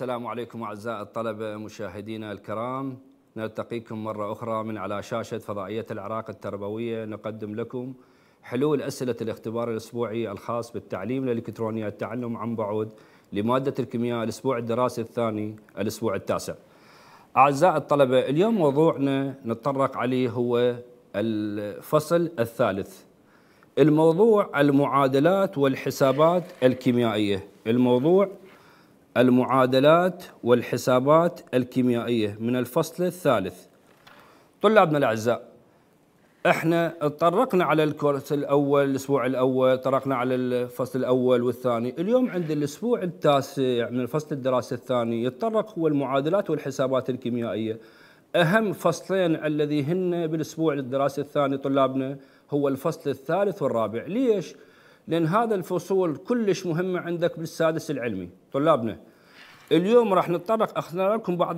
السلام عليكم أعزائي الطلبة مشاهدينا الكرام نلتقيكم مرة أخرى من على شاشة فضائية العراق التربوية نقدم لكم حلول أسئلة الاختبار الأسبوعي الخاص بالتعليم الإلكتروني التعلم عن بعد لمادة الكيمياء الأسبوع الدراسي الثاني الأسبوع التاسع أعزائي الطلبة اليوم موضوعنا نتطرق عليه هو الفصل الثالث الموضوع المعادلات والحسابات الكيميائية الموضوع المعادلات والحسابات الكيميائية من الفصل الثالث طلابنا الأعزاء احنا تطرقنا على الكورس الأول الأسبوع الأول اتطرقنا على الفصل الأول والثاني اليوم عند الأسبوع التاسع من الفصل الدراسي الثاني يتطرق هو المعادلات والحسابات الكيميائية أهم فصلين الذي هن بالأسبوع الدراسي الثاني طلابنا هو الفصل الثالث والرابع ليش؟ لأن هذا الفصول كلش مهمة عندك بالسادس العلمي طلابنا اليوم راح نتطرق اخذنا لكم بعض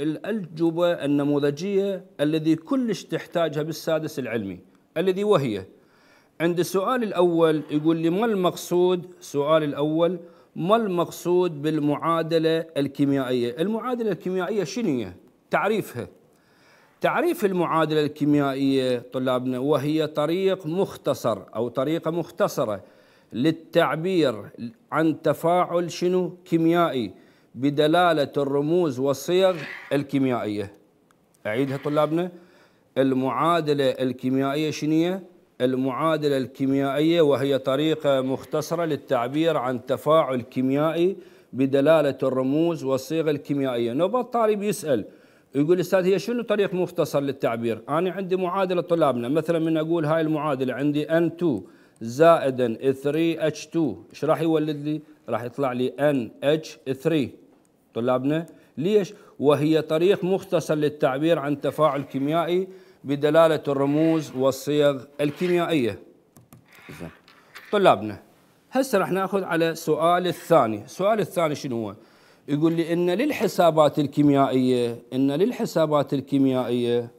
الأجوبة النموذجية الذي كلش تحتاجها بالسادس العلمي الذي وهي عند السؤال الأول يقول لي ما المقصود سؤال الأول ما المقصود بالمعادلة الكيميائية المعادلة الكيميائية شنو تعريفها تعريف المعادلة الكيميائية طلابنا وهي طريق مختصر أو طريقة مختصرة للتعبير عن تفاعل شنو كيميائي بدلالة الرموز والصيغ الكيميائية أعيدها طلابنا المعادلة الكيميائية شنية المعادلة الكيميائية وهي طريقة مختصرة للتعبير عن تفاعل كيميائي بدلالة الرموز والصيغ الكيميائية نوبة الطالب يسأل يقول استاذ هي شنو طريق مختصر للتعبير انا عندي معادله طلابنا مثلا من اقول هاي المعادله عندي N2 زائدا 3H2 ايش راح يولد لي راح يطلع لي NH3 طلابنا ليش وهي طريق مختصر للتعبير عن تفاعل كيميائي بدلالة الرموز والصيغ الكيميائية زين طلابنا هسه راح ناخذ على السؤال الثاني السؤال الثاني شنو هو يقول لي ان للحسابات الكيميائيه ان للحسابات الكيميائيه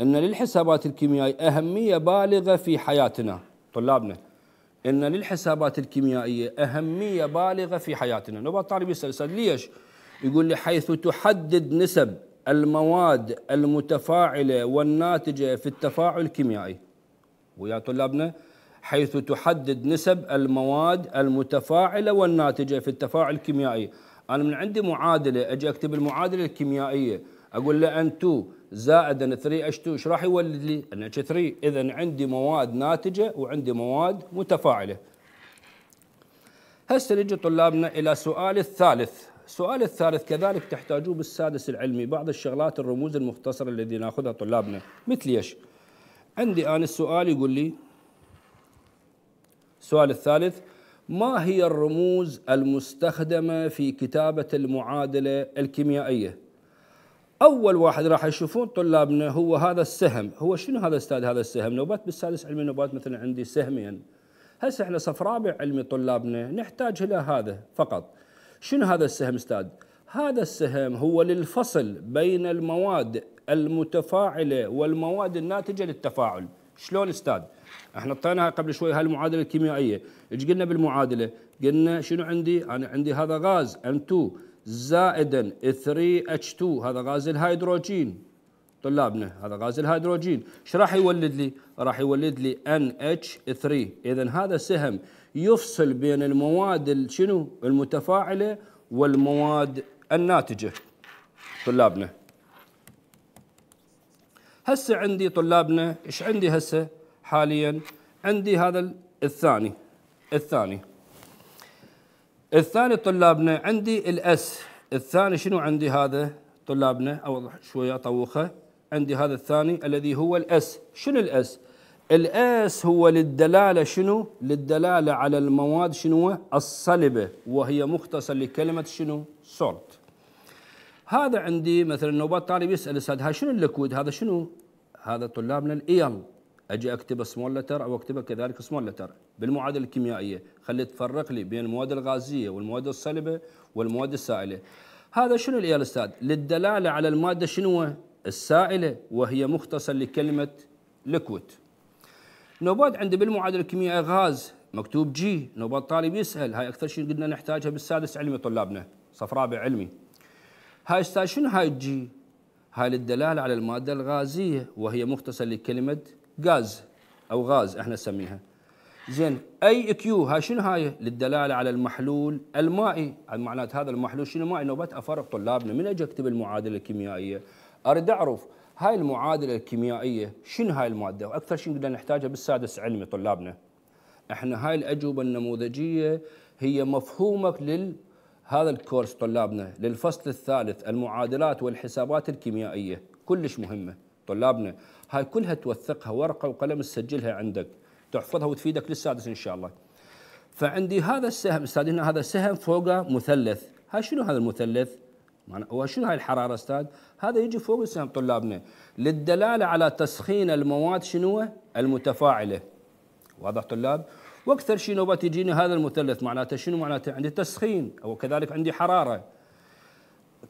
ان للحسابات الكيميائيه اهميه بالغه في حياتنا طلابنا ان للحسابات الكيميائيه اهميه بالغه في حياتنا، نبغى الطالب يسال يسال ليش؟ يقول لي حيث تحدد نسب المواد المتفاعله والناتجه في التفاعل الكيميائي. ويا طلابنا حيث تحدد نسب المواد المتفاعله والناتجه في التفاعل الكيميائي. انا من عندي معادله اجي اكتب المعادله الكيميائيه اقول له ان 2 زائد ان 3 اتش 2 ايش راح يولد لي؟ ان اتش 3 اذا عندي مواد ناتجه وعندي مواد متفاعله. هسه نجي طلابنا الى السؤال الثالث، السؤال الثالث كذلك تحتاجوه بالسادس العلمي بعض الشغلات الرموز المختصره الذي ناخذها طلابنا مثل ايش؟ عندي انا السؤال يقول لي السؤال الثالث ما هي الرموز المستخدمه في كتابه المعادله الكيميائيه؟ اول واحد راح يشوفون طلابنا هو هذا السهم هو شنو هذا استاذ هذا السهم نوبات بالسادس علمي نوبات مثلا عندي سهمين هسه احنا صف رابع علمي طلابنا نحتاج الى هذا فقط شنو هذا السهم استاذ هذا السهم هو للفصل بين المواد المتفاعله والمواد الناتجه للتفاعل شلون استاذ احنا اعطيناها قبل شوي هاي المعادله الكيميائيه ايش قلنا بالمعادله قلنا شنو عندي انا عندي هذا غاز M2 زائدا 3H2 هذا غاز الهيدروجين طلابنا هذا غاز الهيدروجين ايش راح يولد لي راح يولد لي NH3 اذا هذا سهم يفصل بين المواد شنو المتفاعله والمواد الناتجه طلابنا هسه عندي طلابنا ايش عندي هسه حاليا عندي هذا الثاني الثاني الثاني طلابنا عندي الاس الثاني شنو عندي هذا طلابنا اوضح شويه اطوخه عندي هذا الثاني الذي هو الاس شنو الاس الاس هو للدلاله شنو للدلاله على المواد شنو الصلبه وهي مختصر لكلمه شنو سولت هذا عندي مثلا نوبات طالب يسال الاستاذ هذا شنو الليكويد هذا شنو هذا طلابنا الايل اجي اكتب سمول لتر او اكتبها كذلك سمول لتر بالمعادله الكيميائيه خلي تفرق لي بين المواد الغازيه والمواد الصلبه والمواد السائله هذا شنو يا استاذ للدلاله على الماده شنو السائله وهي مختصر لكلمه ليكويد نوبات عندي بالمعادله الكيميائيه غاز مكتوب جي نوبات طالب يسال هاي اكثر شيء قلنا نحتاجها بالسادس علمي طلابنا صف رابع علمي هاي استاذ شنو هاي جي هاي للدلاله على الماده الغازيه وهي مختصر لكلمه غاز او غاز احنا نسميها زين اي كيو هاي شنو هاي للدلاله على المحلول المائي معناته هذا المحلول شنو مائي نوبات افرق طلابنا من اجي اكتب المعادله الكيميائيه اريد اعرف هاي المعادله الكيميائيه شنو هاي الماده واكثر شيء نقدر نحتاجها بالسادس علمي طلابنا احنا هاي الاجوبه النموذجيه هي مفهومك لل هذا الكورس طلابنا للفصل الثالث المعادلات والحسابات الكيميائيه كلش مهمه طلابنا هاي كلها توثقها ورقه وقلم تسجلها عندك تحفظها وتفيدك للسادس ان شاء الله فعندي هذا السهم استاذ هنا هذا سهم فوقه مثلث هاي شنو هذا المثلث هو شنو هاي الحراره استاذ هذا يجي فوق السهم طلابنا للدلاله على تسخين المواد شنو المتفاعله واضح طلاب واكثر شيء نوبات يجيني هذا المثلث معناته شنو معناته عندي تسخين او كذلك عندي حراره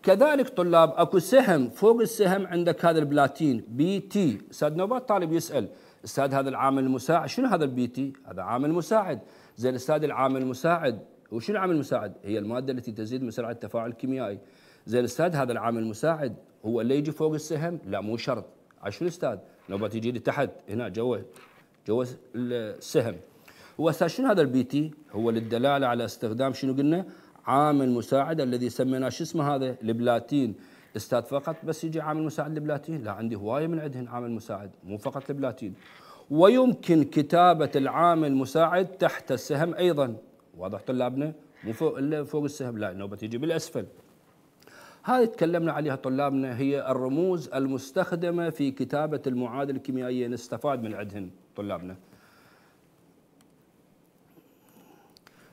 كذلك طلاب اكو سهم فوق السهم عندك هذا البلاتين بي تي استاذ نوبات طالب يسال استاذ هذا العامل المساعد شنو هذا البي تي؟ هذا عامل مساعد زين استاذ العامل المساعد وشنو العامل المساعد؟ هي الماده التي تزيد من سرعه التفاعل الكيميائي زين استاذ هذا العامل المساعد هو اللي يجي فوق السهم؟ لا مو شرط عشان الاستاذ نوبات يجي لتحت هنا جوا جوا السهم هو استاذ شنو هذا البي تي؟ هو للدلاله على استخدام شنو قلنا؟ عامل مساعد الذي سميناه شو اسمه هذا البلاتين استاذ فقط بس يجي عامل مساعد البلاتين لا عندي هوايه من عندهم عامل مساعد مو فقط البلاتين ويمكن كتابه العامل المساعد تحت السهم ايضا واضح طلابنا مو فوق الا فوق السهم لا النوبه تيجي بالاسفل هذه تكلمنا عليها طلابنا هي الرموز المستخدمه في كتابه المعادله الكيميائيه نستفاد من عندهن طلابنا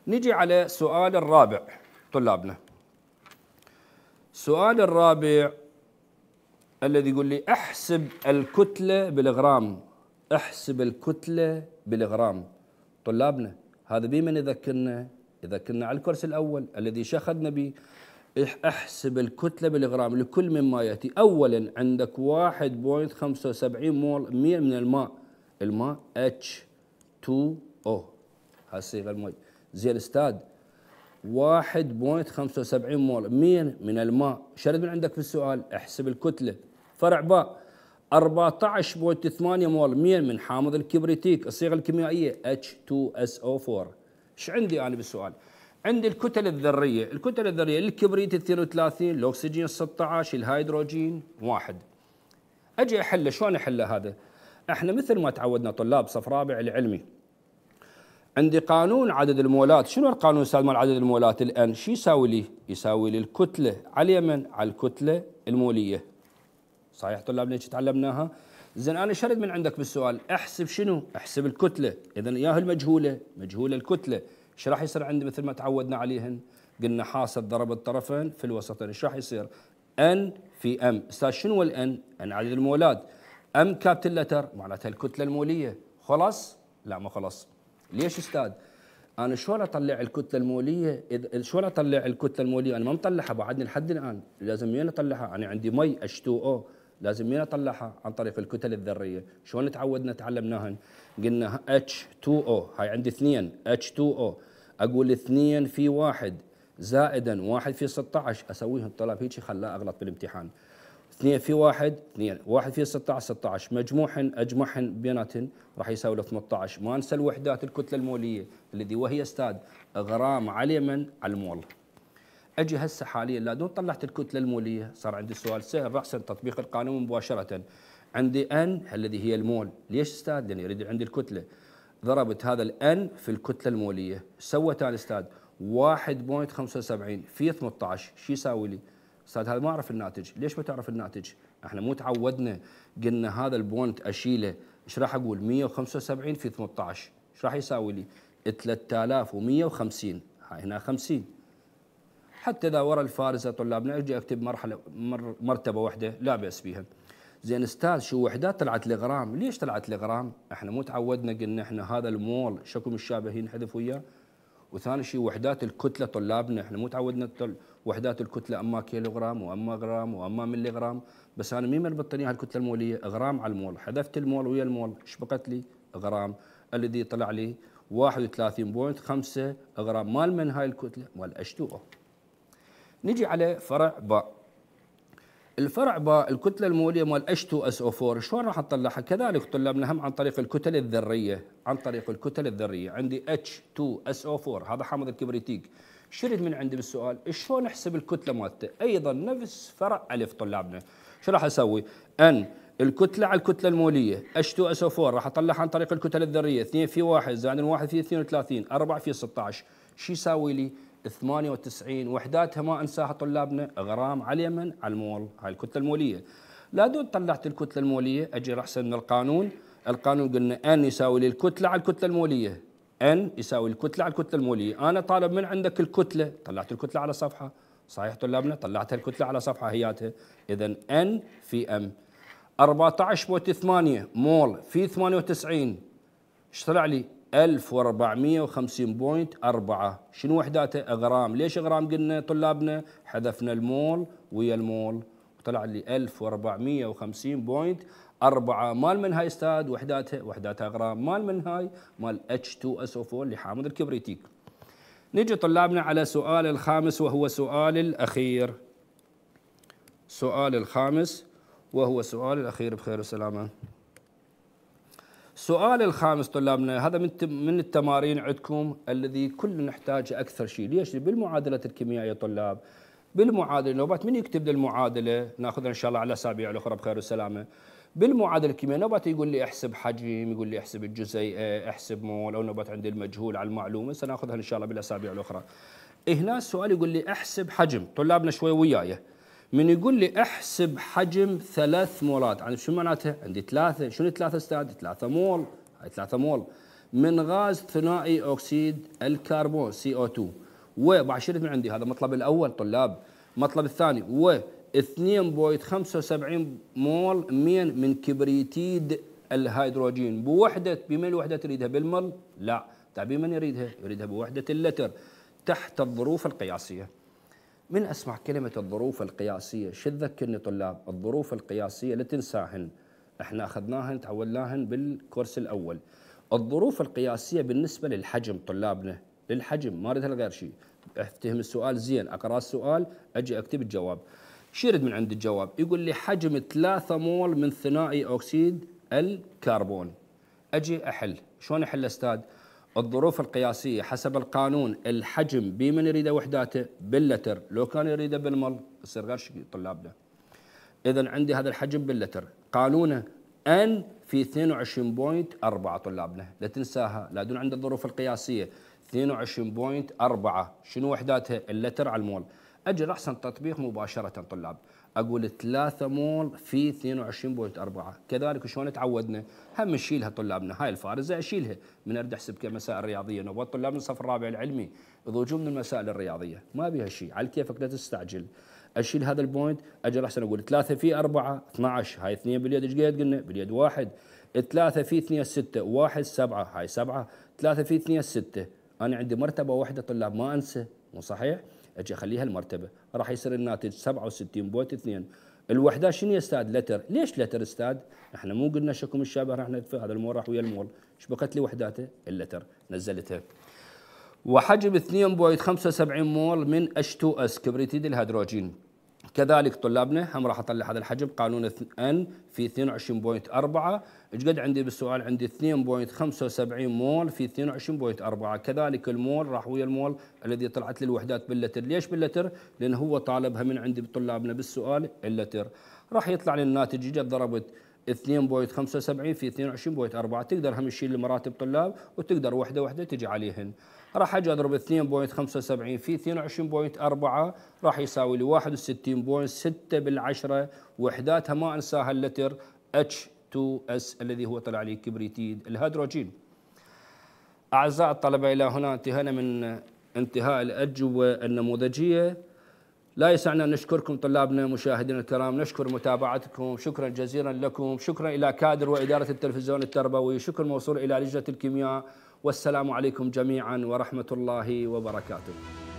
نجي على السؤال الرابع طلابنا السؤال الرابع الذي يقول لي احسب الكتلة بالغرام احسب الكتلة بالغرام طلابنا هذا بمن يذكرنا يذكرنا على الكرسي الأول الذي شخدنا به احسب الكتلة بالغرام لكل مما يأتي أولا عندك 1.75 مول 100 من الماء الماء H2O هاي الصيغة المي زين استاذ 1.75 مول مين من الماء شرد من عندك في السؤال احسب الكتلة فرع باء 14.8 مول مين من حامض الكبريتيك الصيغة الكيميائية H2SO4 ايش عندي انا بالسؤال عندي الكتل الذرية الكتل الذرية الكبريت 32 الأكسجين 16 الهيدروجين 1 أجي أحله شلون أحله هذا احنا مثل ما تعودنا طلاب صف رابع العلمي عندي قانون عدد المولات شنو القانون استاذ مال عدد المولات الان شو يساوي لي يساوي لي الكتله على اليمن على الكتله الموليه صحيح طلابنا تعلمناها زين انا شرد من عندك بالسؤال احسب شنو احسب الكتله اذا ياه المجهوله مجهوله الكتله ايش راح يصير عندي مثل ما تعودنا عليهن قلنا حاصل ضرب الطرفين في الوسطين ايش راح يصير ان في ام استاذ شنو الان ان عدد المولات ام كابت اللتر معناتها الكتله الموليه خلاص لا ما خلاص ليش استاذ انا شلون اطلع الكتله الموليه اذا شلون اطلع الكتله الموليه انا ما مطلعها بعدني لحد الان لازم منين اطلعها انا عندي مي اتش 2 او، لازم منين اطلعها عن طريق الكتل الذريه شلون تعودنا تعلمناها قلنا اتش 2 او، هاي عندي اثنين اتش 2 او، اقول اثنين في واحد زائدا واحد في 16 اسويهم طلب هيك خلاه اغلط بالامتحان 2 في 1 2 1 في 16 16 مجموعهن اجمعهن بيناتهن راح يساوي 18 ما انسى الوحدات الكتله الموليه الذي وهي استاد غرام على من على المول اجي هسه حاليا لا دون طلعت الكتله الموليه صار عندي سؤال سهل راسا تطبيق القانون مباشره عندي ان الذي هي المول ليش استاد لان يريد عندي الكتله ضربت هذا الان في الكتله الموليه سوت انا 1.75 في 18 شو يساوي لي؟ استاذ هذا ما اعرف الناتج ليش ما تعرف الناتج احنا مو تعودنا قلنا هذا البونت اشيله ايش راح اقول 175 في 18 ايش راح يساوي لي 3150 هاي هنا 50 حتى اذا ورا الفارزه طلابنا اجي اكتب مرحله مر مرتبه واحده لا باس بها زين استاذ شو وحدات طلعت الغرام ليش طلعت الغرام احنا مو تعودنا قلنا احنا هذا المول شكو مشابهين حذف وياه وثاني شيء وحدات الكتله طلابنا احنا مو تعودنا وحدات الكتله اما كيلوغرام واما غرام واما ملي غرام بس انا مين مربطني هالكتله الموليه غرام على المول حذفت المول ويا المول ايش بقت لي غرام الذي طلع لي 31.5 غرام مال من هاي الكتله مال H2O نجي على فرع باء الفرع باء الكتله الموليه مال H2SO4 شلون راح اطلعها؟ كذلك طلبنا هم عن طريق الكتل الذريه عن طريق الكتل الذريه عندي H2SO4 هذا حامض الكبريتيك شرد من عندي بالسؤال شلون احسب الكتله مالته ايضا نفس فرع الف طلابنا شو راح اسوي ان الكتلة على الكتلة المولية H2SO4 راح اطلعها عن طريق الكتل الذرية 2 في 1 زائد 1 في 32 4 في 16 شو يساوي لي 98 وحداتها ما انساها طلابنا غرام على اليمن على المول هاي الكتلة المولية لا دون طلعت الكتلة المولية اجي راح احسن القانون القانون قلنا ان يساوي لي الكتلة على الكتلة المولية ان يساوي الكتله على الكتله الموليه انا طالب من عندك الكتله طلعت الكتله على صفحه صحيح طلابنا طلعت الكتله على صفحه هياتها اذا ان في ام 14 بوت 8 مول في 98 ايش طلع لي 1450.4 شنو وحداته اغرام ليش اغرام قلنا طلابنا حذفنا المول ويا المول وطلع لي 1450.4 أربعة مال من هاي استاد وحداتها وحداتها غرام مال من هاي مال H2SO4 لحامض الكبريتيك نجي طلابنا على سؤال الخامس وهو سؤال الأخير سؤال الخامس وهو سؤال الأخير بخير وسلامة سؤال الخامس طلابنا هذا من من التمارين عندكم الذي كلنا نحتاج اكثر شيء، ليش؟ بالمعادله الكيميائيه طلاب بالمعادله نوبات من يكتب للمعادله ناخذها ان شاء الله على الاسابيع الاخرى بخير وسلامه. بالمعادله الكيميائيه نبات يقول لي احسب حجم يقول لي احسب الجزيئه آه، احسب مول او نبات عندي المجهول على المعلومه سناخذها ان شاء الله بالاسابيع الاخرى هنا السؤال يقول لي احسب حجم طلابنا شوي وياي من يقول لي احسب حجم ثلاث مولات يعني شو معناته عندي ثلاثه شنو ثلاثه استاذ ثلاثه مول هاي ثلاثه مول من غاز ثنائي اكسيد الكربون CO2 وبعد شلت من عندي هذا المطلب الاول طلاب المطلب الثاني و 2.75 مول من من كبريتيد الهيدروجين بوحدة بمن الوحده تريدها بالمل؟ لا تعبي من يريدها بوحدة اللتر تحت الظروف القياسية من أسمع كلمة الظروف القياسية شو تذكرني طلاب الظروف القياسية لا تنساهن احنا أخذناهن تعودناهن بالكورس الأول الظروف القياسية بالنسبة للحجم طلابنا للحجم ما أريدها غير شيء افتهم السؤال زين أقرأ السؤال أجي أكتب الجواب شيرد من عند الجواب يقول لي حجم 3 مول من ثنائي أكسيد الكربون أجي أحل شلون أحل أستاذ الظروف القياسية حسب القانون الحجم بمن يريد وحداته باللتر لو كان يريده بالمل يصير غير طلابنا إذا عندي هذا الحجم باللتر قانونه ان في 22.4 طلابنا لا تنساها لا دون عند الظروف القياسيه 22.4 شنو وحداتها اللتر على المول اجل احسن تطبيق مباشره طلاب اقول 3 مول في 22.4 كذلك شلون تعودنا هم نشيلها طلابنا هاي الفارزه اشيلها من ارد احسب كمسائل رياضيه نبغى طلاب من الصف الرابع العلمي يضوجون من المسائل الرياضيه ما بيها شيء على كيفك لا تستعجل اشيل هذا البوينت اجل احسن اقول 3 في 4 12 هاي 2 باليد ايش قد قلنا باليد واحد 3 في 2 6 1 7 هاي 7 3 في 2 6 انا عندي مرتبه واحده طلاب ما انسى مو صحيح؟ اجي اخليها المرتبه راح يصير الناتج 67 بوت 2 الوحده شنو يا استاذ لتر ليش لتر استاذ احنا مو قلنا شكم الشابه راح ندفع هذا المول راح ويا المول بقت لي وحداته اللتر نزلتها وحجم 2.75 مول من H2S كبريتيد الهيدروجين كذلك طلابنا هم راح اطلع هذا الحجم قانون ان في 22.4 ايش قد عندي بالسؤال عندي 2.75 مول في 22.4 كذلك المول راح ويا المول الذي طلعت لي الوحدات باللتر ليش باللتر لان هو طالبها من عندي طلابنا بالسؤال اللتر راح يطلع لي الناتج اذا ضربت 2.75 في 22.4 تقدر هم تشيل لمراتب طلاب وتقدر وحده وحده تجي عليهن راح اجي اضرب 2.75 في 22.4 راح يساوي لي 61.6 بالعشره وحداتها ما انساها اللتر H2S الذي هو طلع لي كبريتيد الهيدروجين اعزائي الطلبه الى هنا انتهينا من انتهاء الاجوبه النموذجيه لا يسعنا أن نشكركم طلابنا مشاهدينا الكرام نشكر متابعتكم شكرا جزيلا لكم شكرا إلى كادر وإدارة التلفزيون التربوي شكر موصول إلى لجنة الكيمياء والسلام عليكم جميعا ورحمة الله وبركاته